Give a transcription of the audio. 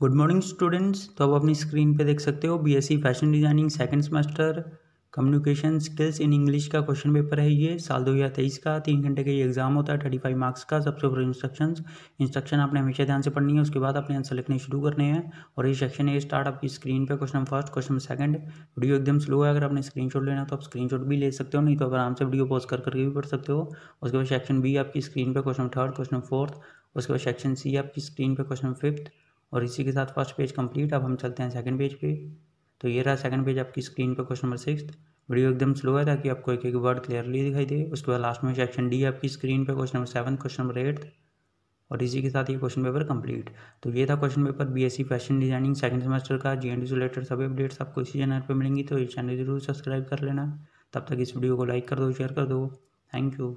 good morning students तो आप अपनी स्क्रीन पे देख सकते हो BSc fashion designing second semester communication skills in English का क्वेश्चन पेपर है ये साल दो हजार तेईस का तीन घंटे का ये एग्जाम होता है थर्टी फाइव मार्क्स का सबसे ऊपर इंस्ट्रक्शन इंस्ट्रक्शन आपने हमेशा ध्यान से पढ़नी है उसके बाद अपने आंसर लिखने शुरू करने हैं और ये सेक्शन है स्टार्ट आपकी स्क्रीन पे question first question second video एकदम स्लो है अगर आपने स्क्रीन लेना तो आप स्क्रीन भी ले सकते हो नहीं तो आप आराम से वीडियो पॉज कर करके भी पढ़ सकते हो उसके बाद सेक्शन बी आपकी स्क्रीन पर क्वेश्चन थर्ड क्वेश्चन फोर्थ उसके बाद सेक्शन सी आपकी स्क्रीन पर क्वेश्चन फिफ्थ और इसी के साथ फर्स्ट पेज कंप्लीट अब हम चलते हैं सेकंड पेज पे तो ये रहा सेकंड पेज आपकी स्क्रीन पर क्वेश्चन नंबर सिक्स वीडियो एकदम स्लो है ताकि आपको एक एक वर्ड क्लियरली दिखाई दे उसके बाद लास्ट में सेक्शन डी आपकी स्क्रीन पर question number seven question number eight और इसी के साथ ये क्वेश्चन पेपर कंप्लीट तो ये था question paper BSc fashion designing second semester का जीएनडी से रिलेटेड सभी अपडेट्स आपको इसी चैनल पर मिलेंगी तो ये चैनल जरूर सब्सक्राइब कर लेना तब तक इस वीडियो को लाइक कर दो शेयर कर दो थैंक यू